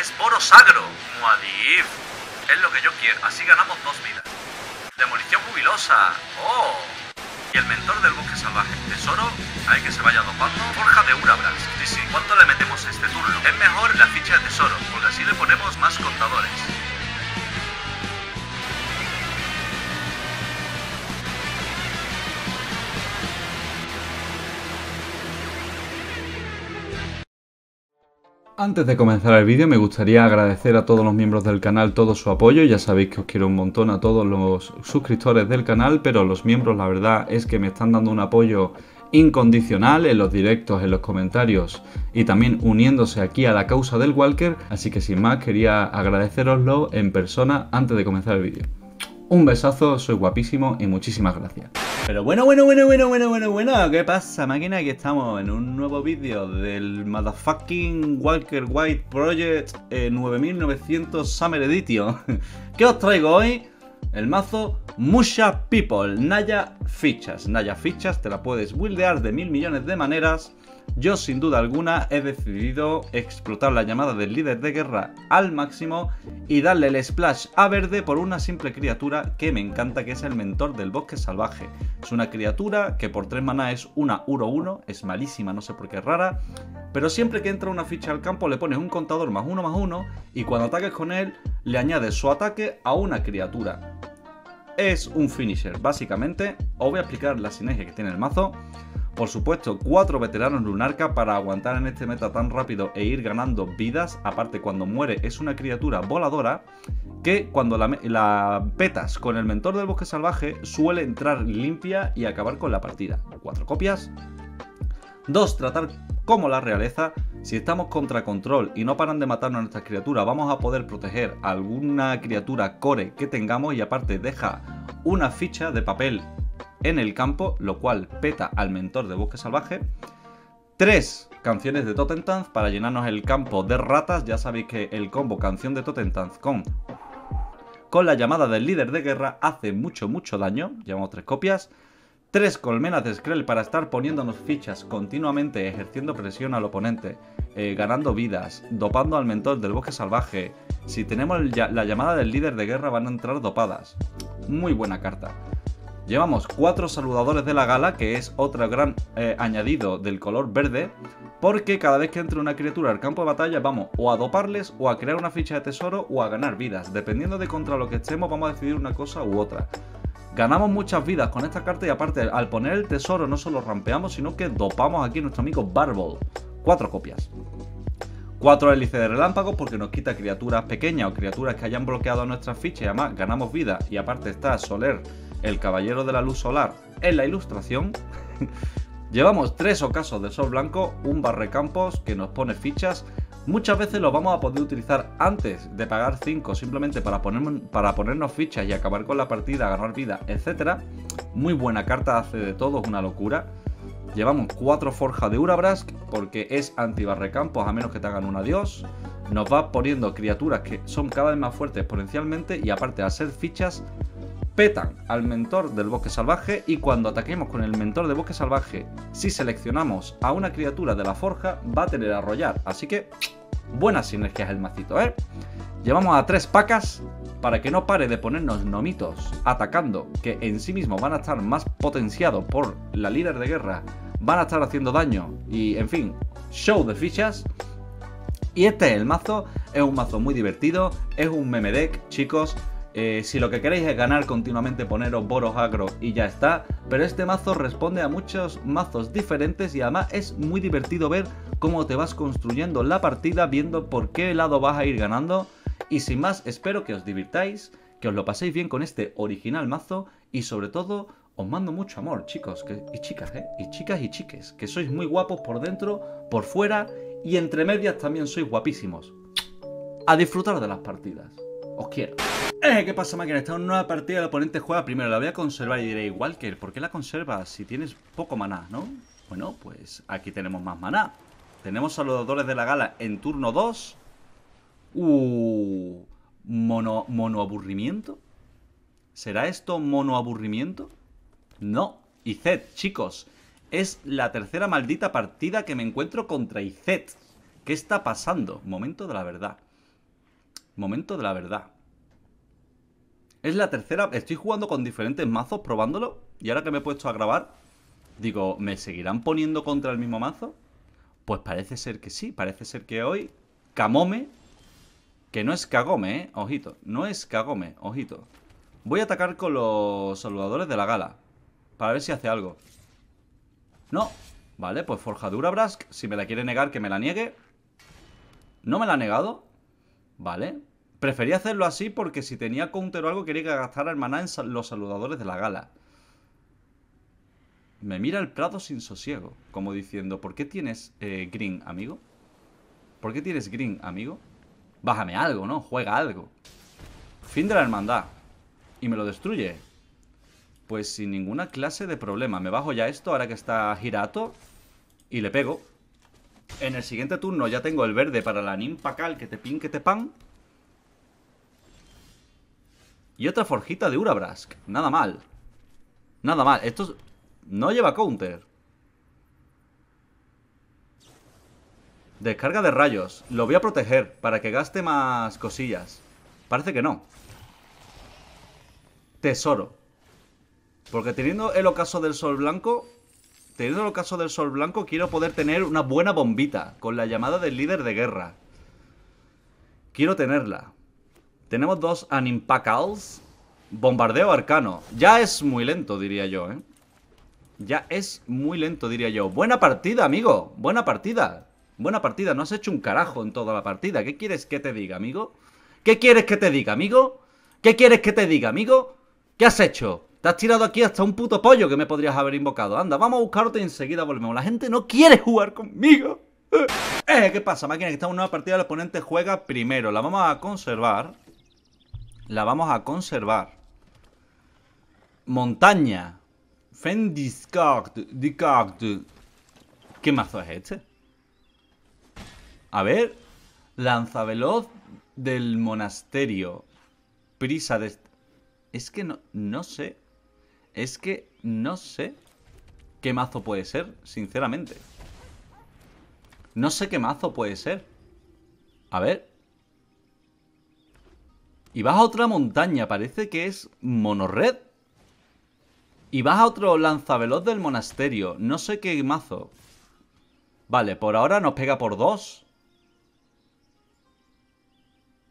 Es oro sagro, Muadif. Es lo que yo quiero, así ganamos dos vidas. Demolición jubilosa. ¡Oh! Y el mentor del bosque salvaje. Tesoro, hay que se vaya dopando. Forja de Urabras. Sí, sí. ¿Cuánto le metemos este turno? Es mejor la ficha de tesoro, porque así le ponemos más contadores. Antes de comenzar el vídeo me gustaría agradecer a todos los miembros del canal todo su apoyo, ya sabéis que os quiero un montón a todos los suscriptores del canal, pero los miembros la verdad es que me están dando un apoyo incondicional en los directos, en los comentarios y también uniéndose aquí a la causa del Walker, así que sin más quería agradeceroslo en persona antes de comenzar el vídeo. Un besazo, soy guapísimo y muchísimas gracias. Pero bueno, bueno, bueno, bueno, bueno, bueno, bueno, ¿qué pasa máquina? Aquí estamos en un nuevo vídeo del motherfucking Walker White Project 9900 eh, Summer Edition. ¿Qué os traigo hoy? El mazo Musha People, Naya Fichas. Naya Fichas te la puedes buildear de mil millones de maneras yo sin duda alguna he decidido explotar la llamada del líder de guerra al máximo y darle el splash a verde por una simple criatura que me encanta que es el mentor del bosque salvaje. Es una criatura que por 3 maná es una 1-1, es malísima, no sé por qué es rara, pero siempre que entra una ficha al campo le pones un contador más 1 más 1 y cuando ataques con él le añades su ataque a una criatura. Es un finisher, básicamente. Os voy a explicar la sinergia que tiene el mazo. Por supuesto, cuatro veteranos Lunarca para aguantar en este meta tan rápido e ir ganando vidas. Aparte, cuando muere es una criatura voladora que cuando la, petas con el mentor del bosque salvaje suele entrar limpia y acabar con la partida. Cuatro copias. Dos, tratar como la realeza. Si estamos contra control y no paran de matarnos a nuestras criaturas, vamos a poder proteger alguna criatura core que tengamos y aparte deja una ficha de papel en el campo, lo cual peta al mentor de Bosque Salvaje. Tres canciones de Totentanz para llenarnos el campo de ratas. Ya sabéis que el combo canción de Totentanz con, con la llamada del líder de guerra hace mucho, mucho daño. Llevamos tres copias. Tres colmenas de Skrell para estar poniéndonos fichas continuamente, ejerciendo presión al oponente, eh, ganando vidas, dopando al mentor del bosque salvaje. Si tenemos la llamada del líder de guerra van a entrar dopadas. Muy buena carta. Llevamos cuatro saludadores de la gala, que es otro gran eh, añadido del color verde, porque cada vez que entre una criatura al campo de batalla vamos o a doparles, o a crear una ficha de tesoro, o a ganar vidas. Dependiendo de contra lo que estemos, vamos a decidir una cosa u otra. Ganamos muchas vidas con esta carta y aparte, al poner el tesoro no solo rampeamos, sino que dopamos aquí a nuestro amigo Barbol. Cuatro copias. Cuatro hélices de relámpago porque nos quita criaturas pequeñas o criaturas que hayan bloqueado nuestras fichas y además ganamos vida y aparte está Soler el Caballero de la Luz Solar en la ilustración. Llevamos tres ocasos de sol blanco, un barrecampos que nos pone fichas. Muchas veces los vamos a poder utilizar antes de pagar 5, simplemente para, poner, para ponernos fichas y acabar con la partida, ganar vida, etc. Muy buena carta, hace de todo, una locura. Llevamos 4 forjas de Urabrask porque es antibarrecampos a menos que te hagan un adiós. Nos va poniendo criaturas que son cada vez más fuertes exponencialmente y aparte al ser fichas petan al mentor del bosque salvaje y cuando ataquemos con el mentor de bosque salvaje, si seleccionamos a una criatura de la forja, va a tener a arrollar. Así que buenas sinergias el macito, ¿eh? Llevamos a tres pacas para que no pare de ponernos nomitos atacando, que en sí mismo van a estar más potenciados por la líder de guerra, van a estar haciendo daño y, en fin, show de fichas. Y este es el mazo, es un mazo muy divertido, es un meme deck, chicos. Eh, si lo que queréis es ganar continuamente poneros boros agro y ya está, pero este mazo responde a muchos mazos diferentes y además es muy divertido ver cómo te vas construyendo la partida, viendo por qué lado vas a ir ganando y sin más espero que os divirtáis, que os lo paséis bien con este original mazo y sobre todo os mando mucho amor chicos y chicas, ¿eh? y chicas y chiques, que sois muy guapos por dentro, por fuera y entre medias también sois guapísimos. A disfrutar de las partidas. Os quiero. Eh, ¿Qué pasa, máquina? esta en una nueva partida, el oponente juega primero. La voy a conservar y diré, igual que ¿por qué la conservas si tienes poco maná, no? Bueno, pues aquí tenemos más maná. Tenemos a los de la gala en turno 2. Uh, mono, monoaburrimiento. ¿Será esto monoaburrimiento? No. Izet, chicos, es la tercera maldita partida que me encuentro contra Izet. ¿Qué está pasando? Momento de la verdad. Momento de la verdad. Es la tercera, estoy jugando con diferentes mazos, probándolo. Y ahora que me he puesto a grabar, digo, ¿me seguirán poniendo contra el mismo mazo? Pues parece ser que sí, parece ser que hoy Camome, que no es Cagome, eh, ojito, no es cagome, ojito. Voy a atacar con los saludadores de la gala, para ver si hace algo. No, vale, pues forjadura Brask, si me la quiere negar que me la niegue. No me la ha negado, vale. Prefería hacerlo así porque si tenía counter o algo quería gastar gastara el en los saludadores de la gala. Me mira el Prado sin sosiego, como diciendo, ¿por qué tienes eh, green, amigo? ¿Por qué tienes green, amigo? Bájame algo, ¿no? Juega algo. Fin de la hermandad. Y me lo destruye. Pues sin ninguna clase de problema. Me bajo ya esto ahora que está Girato y le pego. En el siguiente turno ya tengo el verde para la Nimpacal que te pin que te pan. Y otra forjita de Urabrask. Nada mal. Nada mal. Esto no lleva counter. Descarga de rayos. Lo voy a proteger para que gaste más cosillas. Parece que no. Tesoro. Porque teniendo el ocaso del sol blanco... Teniendo el ocaso del sol blanco quiero poder tener una buena bombita con la llamada del líder de guerra. Quiero tenerla. Tenemos dos Animpacals. Bombardeo arcano. Ya es muy lento, diría yo, ¿eh? Ya es muy lento, diría yo. Buena partida, amigo. Buena partida. Buena partida. No has hecho un carajo en toda la partida. ¿Qué quieres que te diga, amigo? ¿Qué quieres que te diga, amigo? ¿Qué quieres que te diga, amigo? ¿Qué has hecho? Te has tirado aquí hasta un puto pollo que me podrías haber invocado. Anda, vamos a buscarte y enseguida volvemos. La gente no quiere jugar conmigo. Eh, ¿qué pasa, máquina? Que estamos en una partida. El oponente juega primero. La vamos a conservar. La vamos a conservar. Montaña. Fendiscard. ¿Qué mazo es este? A ver. Lanzaveloz del monasterio. Prisa de... Es que no, no sé. Es que no sé qué mazo puede ser, sinceramente. No sé qué mazo puede ser. A ver. Y vas a otra montaña, parece que es monorred. Y vas a otro lanzaveloz del monasterio, no sé qué mazo. Vale, por ahora nos pega por dos.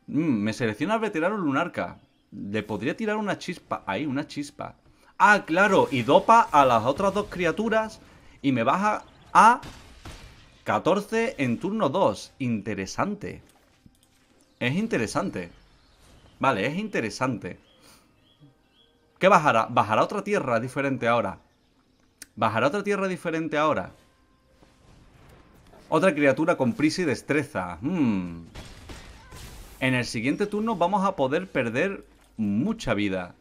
Mm, me selecciona el veterano lunarca. Le podría tirar una chispa. Ahí, una chispa. Ah, claro, y dopa a las otras dos criaturas y me baja a 14 en turno 2. Interesante. Es interesante. Vale, es interesante. ¿Qué bajará? Bajará otra tierra diferente ahora. Bajará otra tierra diferente ahora. Otra criatura con prisa y destreza. Hmm. En el siguiente turno vamos a poder perder mucha vida.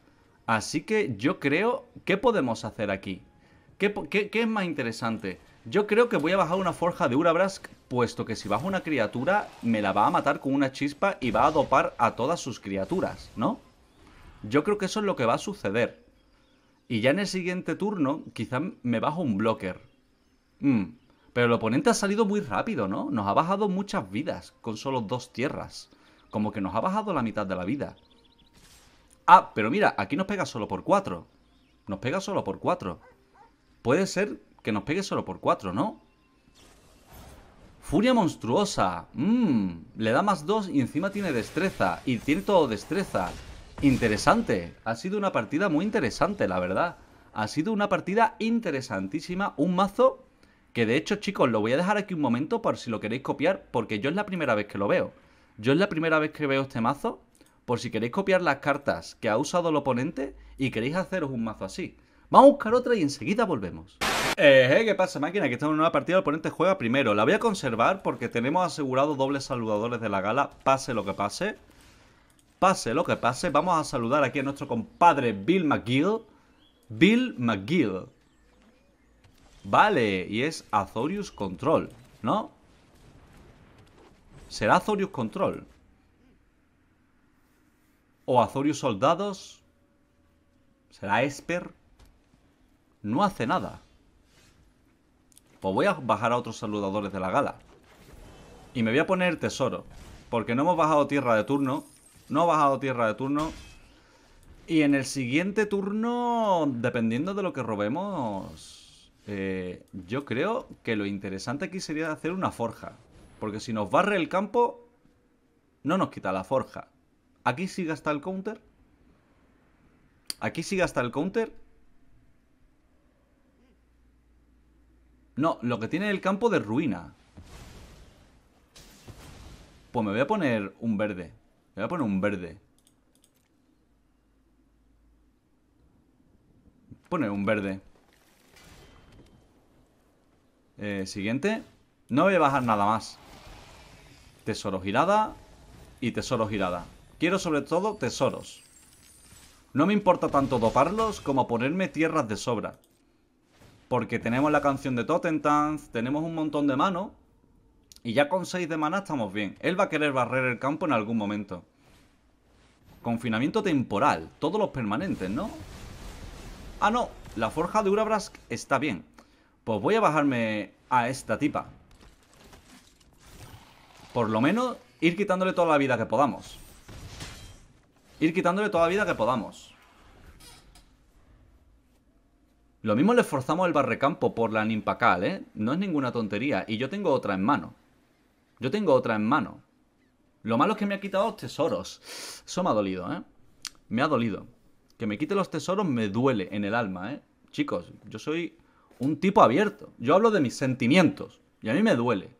Así que yo creo... ¿Qué podemos hacer aquí? ¿Qué, qué es más interesante? Yo creo que voy a bajar una forja de Urabrask, puesto que si bajo una criatura, me la va a matar con una chispa y va a dopar a todas sus criaturas, ¿no? Yo creo que eso es lo que va a suceder. Y ya en el siguiente turno, quizá me bajo un blocker. Mm. Pero el oponente ha salido muy rápido, ¿no? Nos ha bajado muchas vidas con solo dos tierras. Como que nos ha bajado la mitad de la vida. Ah, pero mira, aquí nos pega solo por cuatro. Nos pega solo por cuatro. Puede ser que nos pegue solo por 4, ¿no? Furia monstruosa. Mmm. Le da más 2 y encima tiene destreza. Y tiene destreza. Interesante. Ha sido una partida muy interesante, la verdad. Ha sido una partida interesantísima. Un mazo que de hecho, chicos, lo voy a dejar aquí un momento por si lo queréis copiar. Porque yo es la primera vez que lo veo. Yo es la primera vez que veo este mazo. Por si queréis copiar las cartas que ha usado el oponente y queréis haceros un mazo así. Vamos a buscar otra y enseguida volvemos. Eh, ¿Qué pasa, máquina? Aquí estamos en una nueva partida. El oponente juega primero. La voy a conservar porque tenemos asegurado dobles saludadores de la gala. Pase lo que pase. Pase lo que pase. Vamos a saludar aquí a nuestro compadre Bill McGill. Bill McGill. Vale, y es Azorius Control, ¿no? ¿Será Azorius Control? ¿O Azorius Soldados? ¿Será Esper? No hace nada. Pues voy a bajar a otros saludadores de la gala. Y me voy a poner tesoro. Porque no hemos bajado tierra de turno. No ha bajado tierra de turno. Y en el siguiente turno, dependiendo de lo que robemos, eh, yo creo que lo interesante aquí sería hacer una forja. Porque si nos barre el campo, no nos quita la forja. Aquí sigue hasta el counter. Aquí sigue hasta el counter No, lo que tiene el campo de ruina. Pues me voy a poner un verde. Me voy a poner un verde. Poner un verde. Eh, siguiente. No voy a bajar nada más. Tesoro girada y tesoro girada. Quiero sobre todo tesoros. No me importa tanto doparlos como ponerme tierras de sobra. Porque tenemos la canción de Totentanz tenemos un montón de mano Y ya con 6 de mana estamos bien. Él va a querer barrer el campo en algún momento. Confinamiento temporal. Todos los permanentes, ¿no? Ah, no. La forja de Urabrask está bien. Pues voy a bajarme a esta tipa. Por lo menos ir quitándole toda la vida que podamos. Ir quitándole toda la vida que podamos. Lo mismo le forzamos el barrecampo por la Nimpacal, ¿eh? No es ninguna tontería. Y yo tengo otra en mano. Yo tengo otra en mano. Lo malo es que me ha quitado tesoros. Eso me ha dolido, ¿eh? Me ha dolido. Que me quite los tesoros me duele en el alma, ¿eh? Chicos, yo soy un tipo abierto. Yo hablo de mis sentimientos. Y a mí me duele.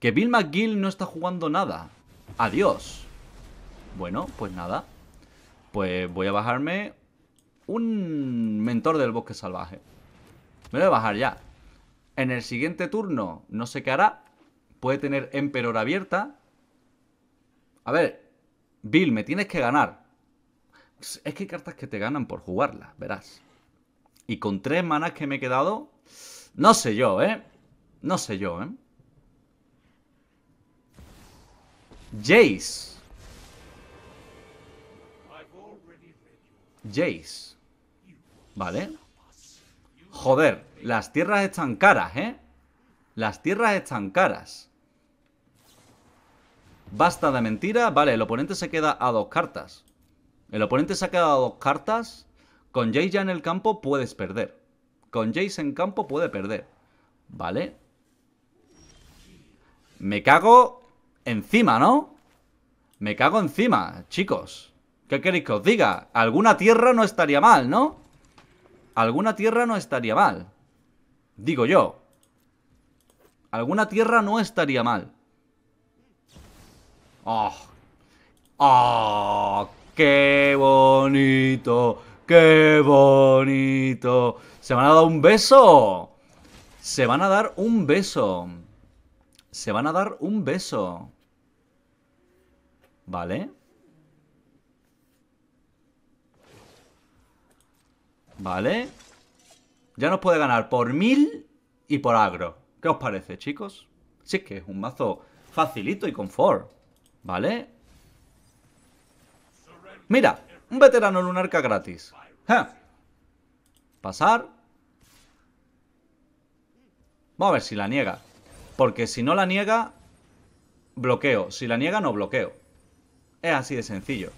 Que Bill McGill no está jugando nada. Adiós. Bueno, pues nada. Pues voy a bajarme un mentor del bosque salvaje. Me voy a bajar ya. En el siguiente turno no sé qué hará. Puede tener Emperor abierta. A ver, Bill, me tienes que ganar. Pues, es que hay cartas que te ganan por jugarlas, verás. Y con tres manas que me he quedado... No sé yo, ¿eh? No sé yo, ¿eh? Jace. Jace. Vale. Joder, las tierras están caras, ¿eh? Las tierras están caras. Basta de mentira, Vale, el oponente se queda a dos cartas. El oponente se ha quedado a dos cartas. Con Jace ya en el campo puedes perder. Con Jace en campo puede perder. Vale. Me cago encima, ¿no? Me cago encima, chicos. ¿Qué queréis que os diga? Alguna tierra no estaría mal, ¿no? alguna tierra no estaría mal. Digo yo. Alguna tierra no estaría mal. ¡Oh! ¡Oh! ¡Qué bonito! ¡Qué bonito! ¿Se van a dar un beso? Se van a dar un beso. Se van a dar un beso. ¿Vale? Vale. Ya nos puede ganar por mil y por agro. ¿Qué os parece, chicos? sí es que es un mazo facilito y confort. ¿Vale? Mira, un veterano lunarca gratis. Pasar. Vamos a ver si la niega. Porque si no la niega, bloqueo. Si la niega, no bloqueo. Es así de sencillo.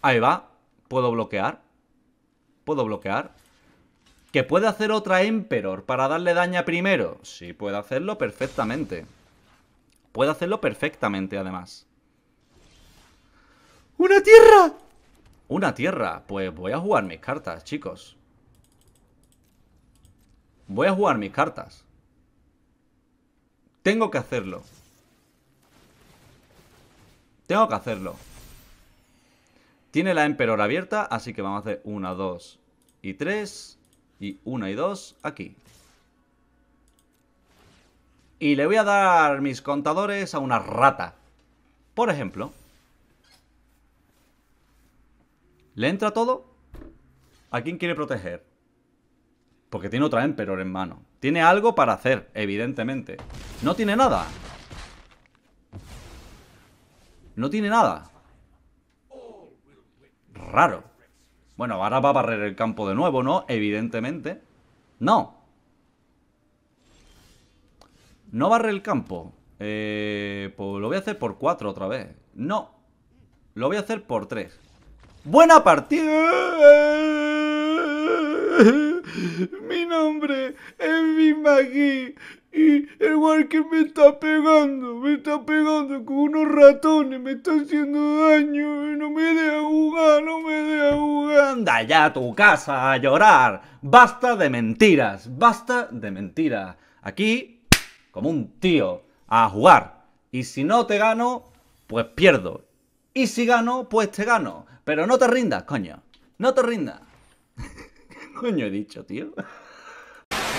Ahí va. ¿Puedo bloquear? ¿Puedo bloquear? ¿Que puede hacer otra Emperor para darle daño primero? Sí, puede hacerlo perfectamente. Puede hacerlo perfectamente, además. ¡Una tierra! Una tierra. Pues voy a jugar mis cartas, chicos. Voy a jugar mis cartas. Tengo que hacerlo. Tengo que hacerlo. Tiene la Emperor abierta, así que vamos a hacer una, dos y tres Y una y dos aquí. Y le voy a dar mis contadores a una rata. Por ejemplo. ¿Le entra todo? ¿A quién quiere proteger? Porque tiene otra Emperor en mano. Tiene algo para hacer, evidentemente. No tiene nada. No tiene nada raro. Bueno, ahora va a barrer el campo de nuevo, ¿no? Evidentemente. No. No barre el campo. Eh, pues lo voy a hacer por cuatro otra vez. No. Lo voy a hacer por tres ¡Buena partida! Mi nombre es Bimagui. Y el Walker me está pegando, me está pegando con unos ratones, me está haciendo daño, no me deja jugar, no me a jugar. Anda ya a tu casa a llorar, basta de mentiras, basta de mentiras. Aquí, como un tío, a jugar. Y si no te gano, pues pierdo. Y si gano, pues te gano. Pero no te rindas, coño. No te rindas. ¿Qué coño he dicho, tío?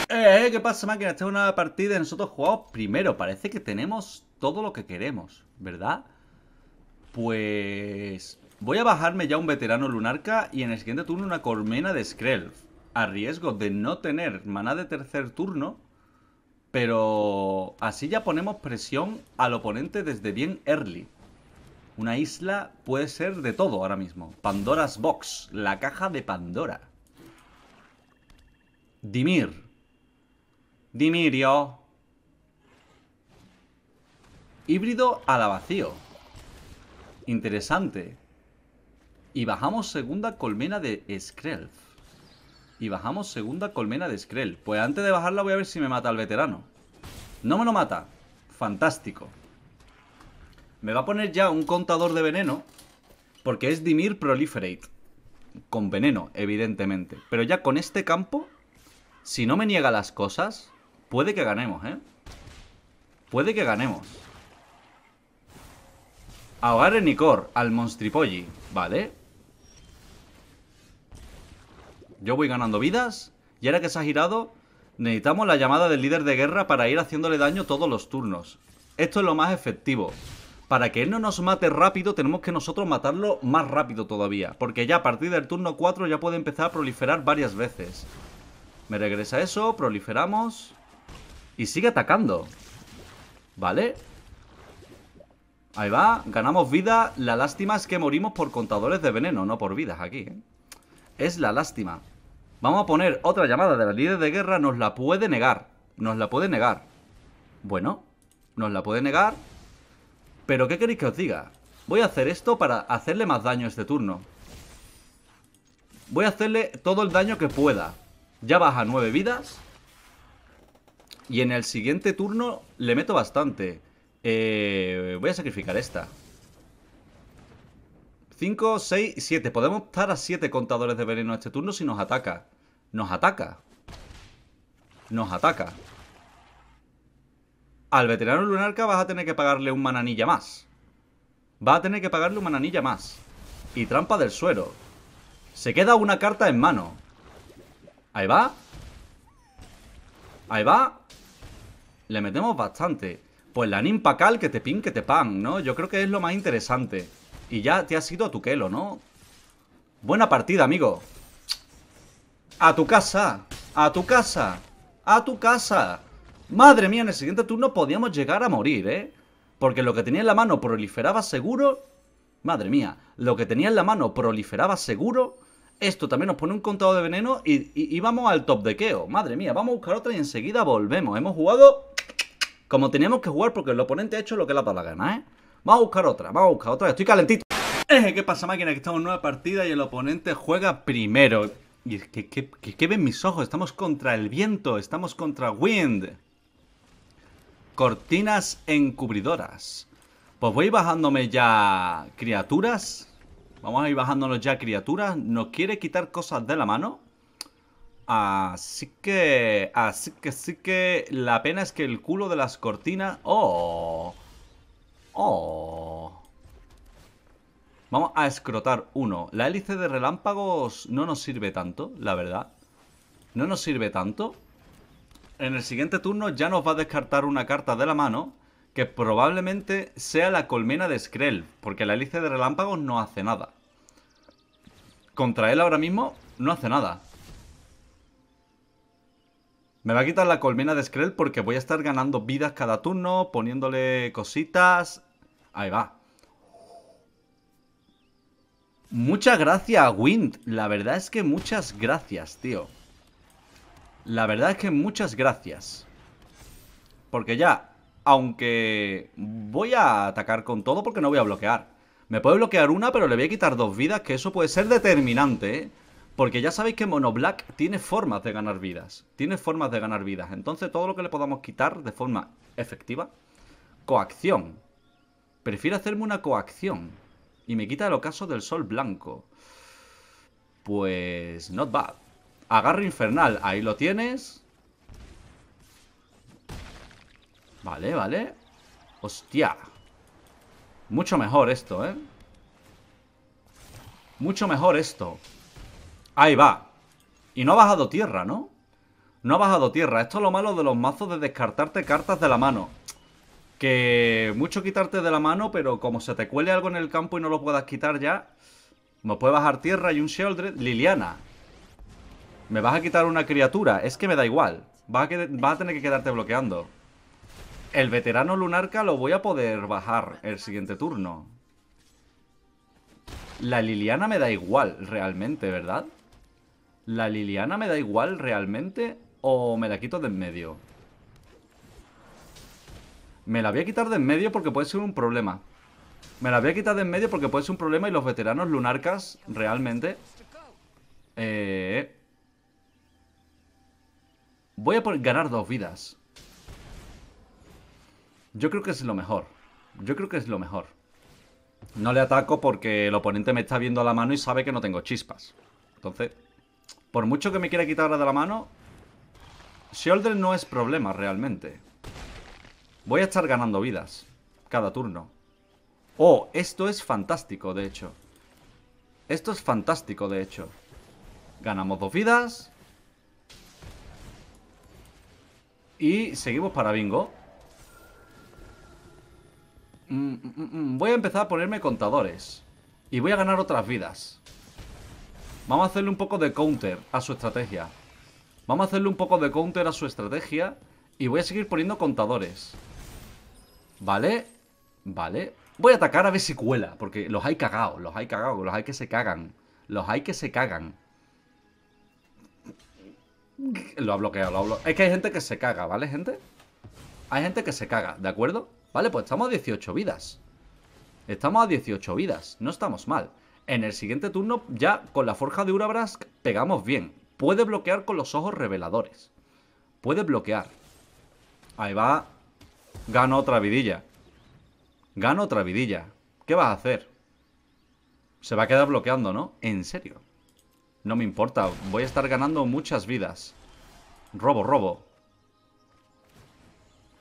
Eh, eh, ¿qué pasa, máquina? Esta es una partida y nosotros jugamos primero. Parece que tenemos todo lo que queremos, ¿verdad? Pues... Voy a bajarme ya un veterano lunarca y en el siguiente turno una colmena de skrell A riesgo de no tener maná de tercer turno, pero así ya ponemos presión al oponente desde bien early. Una isla puede ser de todo ahora mismo. Pandora's Box, la caja de Pandora. Dimir, Dimirio. Híbrido a la vacío. Interesante. Y bajamos segunda colmena de Skrelf. Y bajamos segunda colmena de Skrell. Pues antes de bajarla voy a ver si me mata el veterano. No me lo mata. Fantástico. Me va a poner ya un contador de veneno. Porque es Dimir Proliferate. Con veneno, evidentemente. Pero ya con este campo, si no me niega las cosas, Puede que ganemos, ¿eh? Puede que ganemos. Ahogar en Nicor al Monstripolli. Vale. Yo voy ganando vidas. Y ahora que se ha girado, necesitamos la llamada del líder de guerra para ir haciéndole daño todos los turnos. Esto es lo más efectivo. Para que él no nos mate rápido, tenemos que nosotros matarlo más rápido todavía. Porque ya a partir del turno 4 ya puede empezar a proliferar varias veces. Me regresa eso, proliferamos... Y sigue atacando. ¿Vale? Ahí va, ganamos vida. La lástima es que morimos por contadores de veneno, no por vidas aquí. ¿eh? Es la lástima. Vamos a poner otra llamada de la líder de guerra. Nos la puede negar. Nos la puede negar. Bueno, nos la puede negar. Pero ¿qué queréis que os diga? Voy a hacer esto para hacerle más daño este turno. Voy a hacerle todo el daño que pueda. Ya baja nueve vidas. Y en el siguiente turno le meto bastante. Eh, voy a sacrificar esta. 5, 6 y 7. Podemos estar a 7 contadores de veneno este turno si nos ataca. Nos ataca. Nos ataca. Al veterano lunarca vas a tener que pagarle un mananilla más. Vas a tener que pagarle un mananilla más. Y trampa del suero. Se queda una carta en mano. Ahí va. Ahí va le metemos bastante. Pues la cal, que te pin, que te pan, ¿no? Yo creo que es lo más interesante. Y ya te ha sido a tu quelo, ¿no? Buena partida, amigo. A tu casa, a tu casa, a tu casa. Madre mía, en el siguiente turno podíamos llegar a morir, ¿eh? Porque lo que tenía en la mano proliferaba seguro. Madre mía, lo que tenía en la mano proliferaba seguro. Esto también nos pone un contado de veneno y, y, vamos al top de Keo. Madre mía, vamos a buscar otra y enseguida volvemos. Hemos jugado como teníamos que jugar porque el oponente ha hecho lo que le ha la gana, ¿eh? Vamos a buscar otra, vamos a buscar otra. Estoy calentito. ¿Qué pasa, máquina? Aquí estamos en nueva partida y el oponente juega primero. ¿Qué ven mis ojos, estamos contra el viento, estamos contra Wind. Cortinas encubridoras. Pues voy bajándome ya criaturas. Vamos a ir bajándonos ya criaturas. Nos quiere quitar cosas de la mano. Así que... Así que, sí que... La pena es que el culo de las cortinas... ¡Oh! ¡Oh! Vamos a escrotar uno. La hélice de relámpagos no nos sirve tanto, la verdad. No nos sirve tanto. En el siguiente turno ya nos va a descartar una carta de la mano que probablemente sea la colmena de Skrell, porque la hélice de relámpagos no hace nada. Contra él ahora mismo no hace nada. Me va a quitar la colmena de Skrell porque voy a estar ganando vidas cada turno, poniéndole cositas. Ahí va. Muchas gracias, Wind. La verdad es que muchas gracias, tío. La verdad es que muchas gracias. Porque ya, aunque voy a atacar con todo porque no voy a bloquear. Me puede bloquear una, pero le voy a quitar dos vidas, que eso puede ser determinante, ¿eh? Porque ya sabéis que Monoblack tiene formas de ganar vidas. Tiene formas de ganar vidas. Entonces todo lo que le podamos quitar de forma efectiva. Coacción. Prefiero hacerme una coacción. Y me quita el ocaso del sol blanco. Pues... Not bad. Agarro infernal. Ahí lo tienes. Vale, vale. Hostia. Mucho mejor esto, ¿eh? Mucho mejor esto. Ahí va. Y no ha bajado tierra, ¿no? No ha bajado tierra. Esto es lo malo de los mazos de descartarte cartas de la mano. Que mucho quitarte de la mano, pero como se te cuele algo en el campo y no lo puedas quitar ya, me puede bajar tierra y un Sheldred. Liliana. Me vas a quitar una criatura. Es que me da igual. Va vas a tener que quedarte bloqueando. El veterano lunarca lo voy a poder bajar el siguiente turno. La Liliana me da igual, realmente, ¿verdad? ¿La Liliana me da igual realmente o me la quito de en medio? Me la voy a quitar de en medio porque puede ser un problema. Me la voy a quitar de en medio porque puede ser un problema y los veteranos lunarcas realmente... Eh, voy a ganar dos vidas. Yo creo que es lo mejor. Yo creo que es lo mejor. No le ataco porque el oponente me está viendo a la mano y sabe que no tengo chispas. Entonces... Por mucho que me quiera quitarla de la mano, Shoulder no es problema realmente. Voy a estar ganando vidas cada turno. Oh, esto es fantástico, de hecho. Esto es fantástico, de hecho. Ganamos dos vidas. Y seguimos para bingo. Mm, mm, mm, voy a empezar a ponerme contadores. Y voy a ganar otras vidas. Vamos a hacerle un poco de counter a su estrategia. Vamos a hacerle un poco de counter a su estrategia. Y voy a seguir poniendo contadores. Vale. Vale. Voy a atacar a ver si cuela. Porque los hay cagados. Los hay cagados. Los hay que se cagan. Los hay que se cagan. Lo ha bloqueado, lo ha bloqueado. Es que hay gente que se caga, ¿vale, gente? Hay gente que se caga, ¿de acuerdo? Vale, pues estamos a 18 vidas. Estamos a 18 vidas. No estamos mal. En el siguiente turno, ya con la forja de Urabrask, pegamos bien. Puede bloquear con los ojos reveladores. Puede bloquear. Ahí va. Gano otra vidilla. Gano otra vidilla. ¿Qué vas a hacer? Se va a quedar bloqueando, ¿no? En serio. No me importa. Voy a estar ganando muchas vidas. Robo, robo.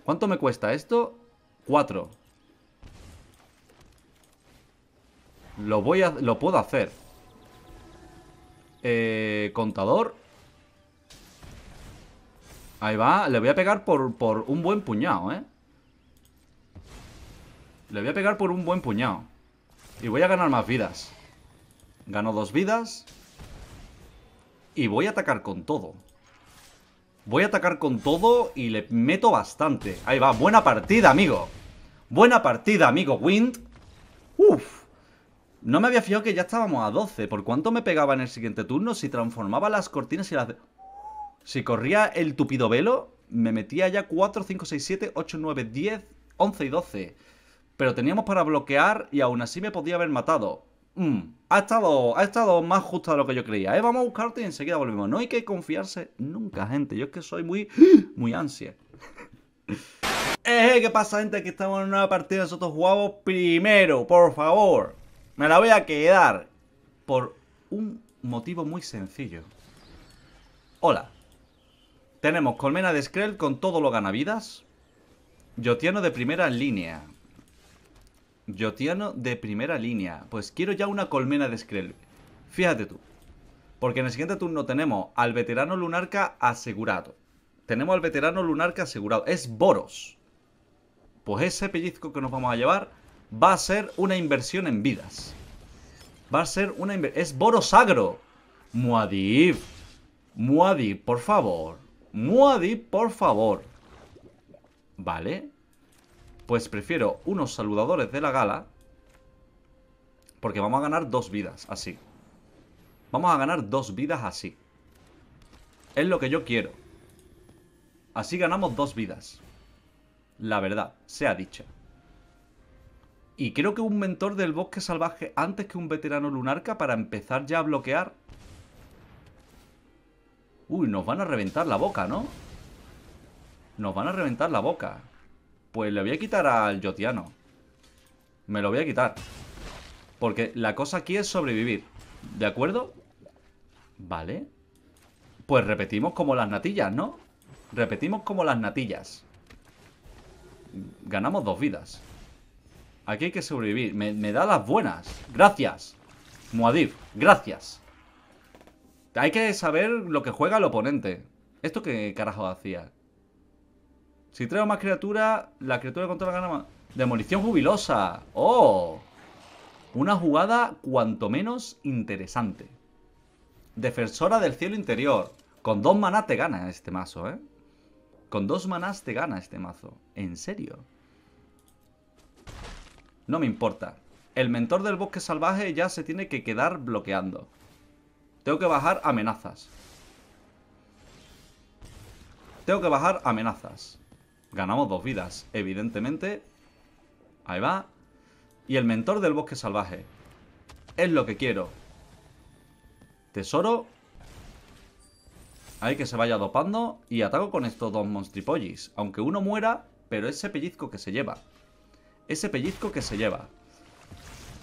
¿Cuánto me cuesta esto? Cuatro. Lo voy a... Lo puedo hacer. Eh, contador. Ahí va. Le voy a pegar por, por un buen puñado, ¿eh? Le voy a pegar por un buen puñado. Y voy a ganar más vidas. Gano dos vidas. Y voy a atacar con todo. Voy a atacar con todo y le meto bastante. Ahí va, buena partida, amigo. Buena partida, amigo Wind. Uf. No me había fijado que ya estábamos a 12. ¿Por cuánto me pegaba en el siguiente turno? Si transformaba las cortinas y las... Si corría el tupido velo, me metía ya 4, 5, 6, 7, 8, 9, 10, 11 y 12. Pero teníamos para bloquear y aún así me podía haber matado. Mm. ha, estado, ha estado más justo de lo que yo creía. ¿eh? Vamos a buscarte y enseguida volvemos. No hay que confiarse nunca, gente. Yo es que soy muy, muy ansia. Eh, ¿Qué pasa, gente? Aquí estamos en una partida de Sotos Guavos. Primero, por favor. Me la voy a quedar por un motivo muy sencillo. Hola. Tenemos Colmena de Skrell con todo lo ganavidas. Yotiano de primera línea. Yotiano de primera línea. Pues quiero ya una Colmena de Skrell. Fíjate tú. Porque en el siguiente turno tenemos al veterano Lunarca asegurado. Tenemos al veterano Lunarca asegurado. Es Boros. Pues ese pellizco que nos vamos a llevar va a ser una inversión en vidas. Va a ser una inversión... ¡Es Borosagro! Muadib. Muadib, por favor. Muadib, por favor. Vale. Pues prefiero unos saludadores de la gala. Porque vamos a ganar dos vidas, así. Vamos a ganar dos vidas así. Es lo que yo quiero. Así ganamos dos vidas. La verdad, sea dicha. Y creo que un mentor del bosque salvaje antes que un veterano lunarca para empezar ya a bloquear. Uy, nos van a reventar la boca, ¿no? Nos van a reventar la boca. Pues le voy a quitar al Yotiano. Me lo voy a quitar. Porque la cosa aquí es sobrevivir. ¿De acuerdo? Vale. Pues repetimos como las natillas, ¿no? Repetimos como las natillas. Ganamos dos vidas. Aquí hay que sobrevivir. Me, da las buenas. Gracias. Muadib, gracias. Hay que saber lo que juega el oponente. ¿Esto qué carajo hacía? Si traigo más criatura, la criatura la gana más. Demolición jubilosa. ¡Oh! Una jugada cuanto menos interesante. Defensora del cielo interior. Con dos manás te gana este mazo, ¿eh? Con dos manás te gana este mazo. ¿En serio? No me importa. El mentor del bosque salvaje ya se tiene que quedar bloqueando. Tengo que bajar amenazas. Tengo que bajar amenazas. Ganamos dos vidas, evidentemente. Ahí va. Y el mentor del bosque salvaje. Es lo que quiero. Tesoro. Ahí que se vaya dopando. Y ataco con estos dos monstripollis. Aunque uno muera, pero ese pellizco que se lleva. Ese pellizco que se lleva.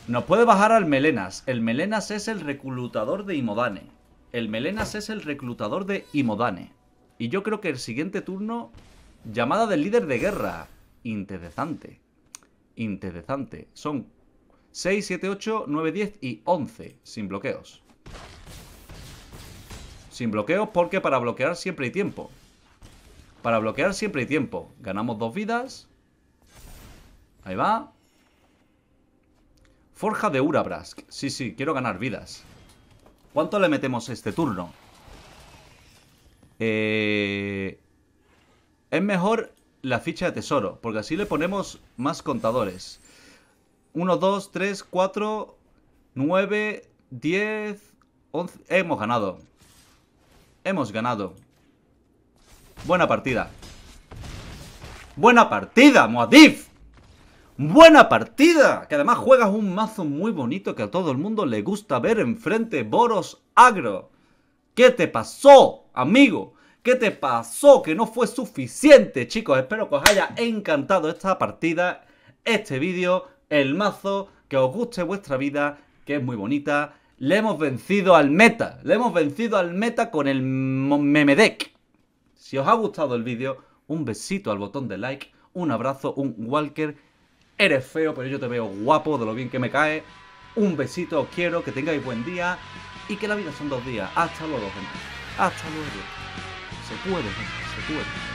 Nos puede bajar al Melenas. El Melenas es el reclutador de Imodane. El Melenas es el reclutador de Imodane. Y yo creo que el siguiente turno... Llamada del líder de guerra. Interesante. Interesante. Son 6, 7, 8, 9, 10 y 11. Sin bloqueos. Sin bloqueos porque para bloquear siempre hay tiempo. Para bloquear siempre hay tiempo. Ganamos dos vidas. Ahí va. Forja de Urabrask. Sí, sí, quiero ganar vidas. ¿Cuánto le metemos este turno? Eh... Es mejor la ficha de tesoro, porque así le ponemos más contadores. 1, 2, 3, 4, 9, 10, 11... Hemos ganado. Hemos ganado. Buena partida. Buena partida, Moadif. Buena partida, que además juegas un mazo muy bonito que a todo el mundo le gusta ver enfrente, Boros Agro. ¿Qué te pasó, amigo? ¿Qué te pasó? Que no fue suficiente, chicos. Espero que os haya encantado esta partida, este vídeo, el mazo, que os guste vuestra vida, que es muy bonita. Le hemos vencido al meta, le hemos vencido al meta con el memedec. Si os ha gustado el vídeo, un besito al botón de like, un abrazo, un walker eres feo, pero yo te veo guapo, de lo bien que me cae. Un besito, os quiero, que tengáis buen día y que la vida son dos días. Hasta luego, gente. Hasta luego. Se puede, gente, se puede.